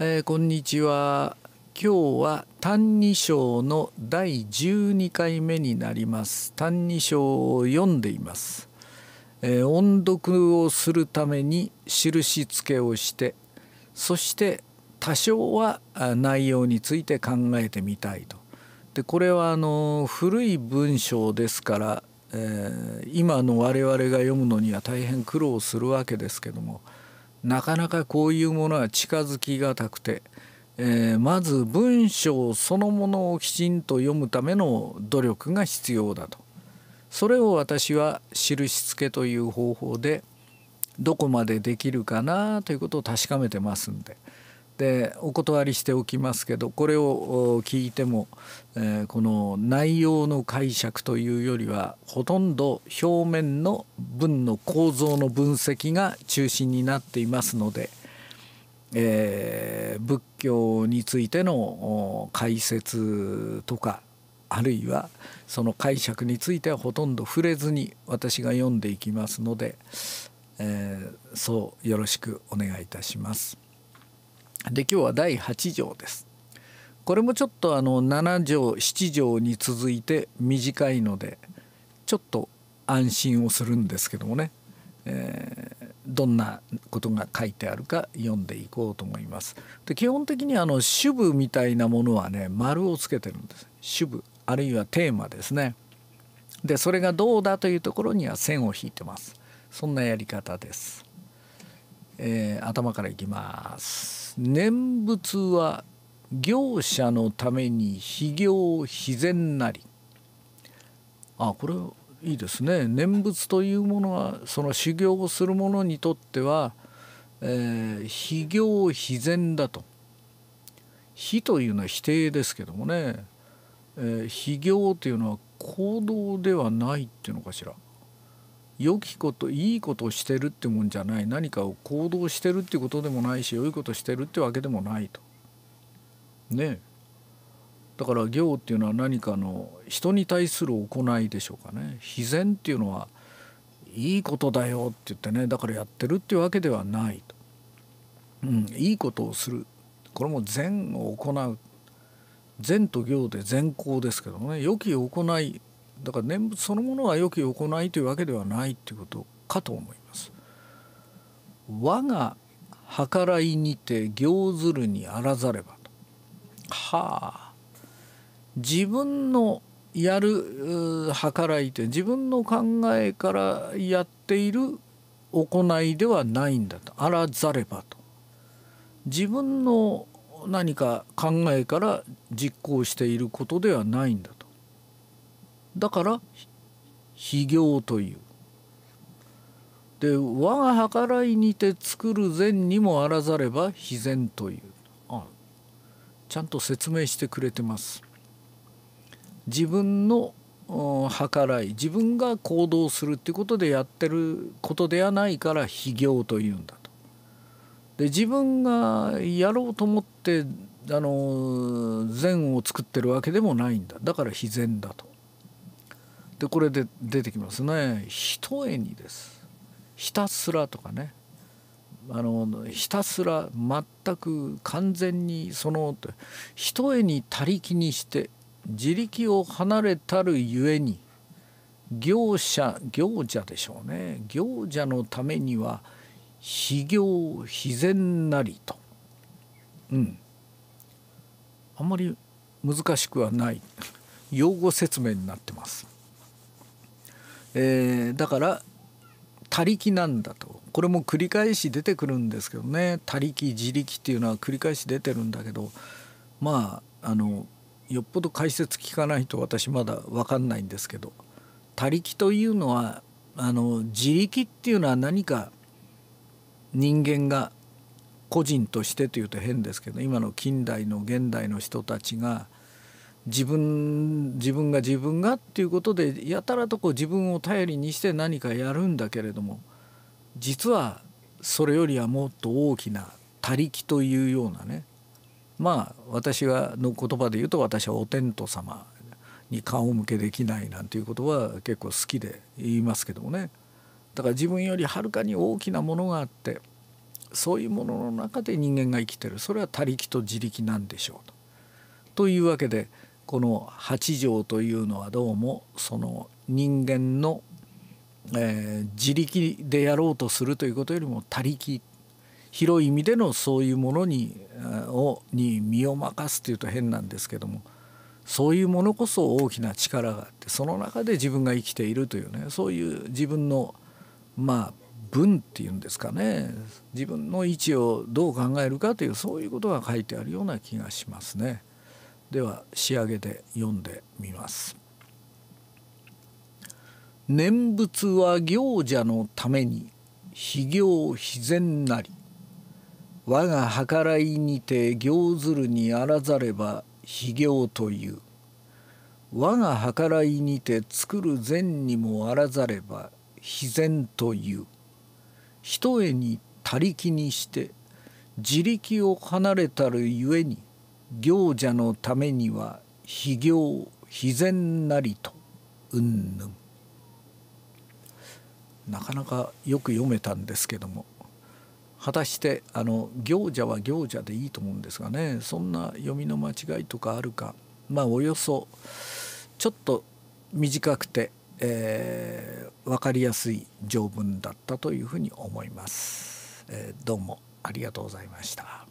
えー、こんにちは今日は「歎異抄」の第12回目になります「歎異抄」を読んでいます、えー、音読をするために印付けをしてそして多少は内容について考えてみたいとでこれはあの古い文章ですから、えー、今の我々が読むのには大変苦労するわけですけども「なかなかこういうものは近づきがたくて、えー、まず文章そのものをきちんと読むための努力が必要だとそれを私は印付けという方法でどこまでできるかなということを確かめてますんで。でお断りしておきますけどこれを聞いても、えこの内容の解釈というよりはほとんど表面の文の構造の分析が中心になっていますので、えー、仏教についての解説とかあるいはその解釈についてはほとんど触れずに私が読んでいきますので、えー、そうよろしくお願いいたします。で今日は第8条ですこれもちょっとあの7条7条に続いて短いのでちょっと安心をするんですけどもね、えー、どんなことが書いてあるか読んでいこうと思います。で基本的にあの主部みたいなものはね丸をつけてるんです。主部あるいはテーマですね。でそれがどうだというところには線を引いてます。そんなやり方です。えー、頭からいきます。念仏は業者のために非行非善なりあこれいいですね念仏というものはその修行をする者にとっては、えー、非行非善だと非というのは否定ですけどもね、えー、非行というのは行動ではないっていうのかしら。良きこといいことをしてるってもんじゃない何かを行動してるってことでもないし良いことしてるってわけでもないと。ねだから行っていうのは何かの人に対する行いでしょうかね。非善っていうのはいいことだよって言ってねだからやってるっていうわけではないと。うん、いいことをするこれも善を行う善と行で善行ですけどもね良き行いだから念仏そのものが良き行いというわけではないということかと思います。我が計らいにて行ずるにあらざればはあ自分のやる計らいって自分の考えからやっている行いではないんだとあらざればと自分の何か考えから実行していることではないんだとだから非行という。で我が計らいにて作る善にもあらざれば非善というあちゃんと説明してくれてます。自分の計らい自分が行動するっていうことでやってることではないから非行というんだと。で自分がやろうと思ってあの善を作ってるわけでもないんだだから非善だと。でこれで出てきますね「ひとえに」です「ひたすら」とかねあのひたすら全く完全にそのひとえに他力にして自力を離れたるゆえに行者行者でしょうね行者のためには非行非善なりとうんあんまり難しくはない用語説明になってます。えー、だから「他力」なんだとこれも繰り返し出てくるんですけどね「他力」「自力」っていうのは繰り返し出てるんだけどまああのよっぽど解説聞かないと私まだ分かんないんですけど「他力」というのはあの自力っていうのは何か人間が個人としてというと変ですけど今の近代の現代の人たちが自分自分が自分がっていうことでやたらとこう自分を頼りにして何かやるんだけれども実はそれよりはもっと大きな「他力」というようなねまあ私がの言葉で言うと私はお天道様に顔向けできないなんていうことは結構好きで言いますけどもねだから自分よりはるかに大きなものがあってそういうものの中で人間が生きてるそれは他力と自力なんでしょうと。というわけでこの八条というのはどうもその人間の、えー、自力でやろうとするということよりも他力広い意味でのそういうものにをに身を任すというと変なんですけどもそういうものこそ大きな力があってその中で自分が生きているというねそういう自分のまあ文っていうんですかね自分の位置をどう考えるかというそういうことが書いてあるような気がしますね。では仕上げで読んでみます。念仏は行者のために非行非善なり我が計らいにて行ずるにあらざれば非行という我が計らいにて作る善にもあらざれば非善というひとえに他力にして自力を離れたるゆえに行者のためには非行非善なりとうんぬんなかなかよく読めたんですけども果たしてあの行者は行者でいいと思うんですがねそんな読みの間違いとかあるかまあおよそちょっと短くて、えー、分かりやすい条文だったというふうに思います。えー、どうもありがとうございました。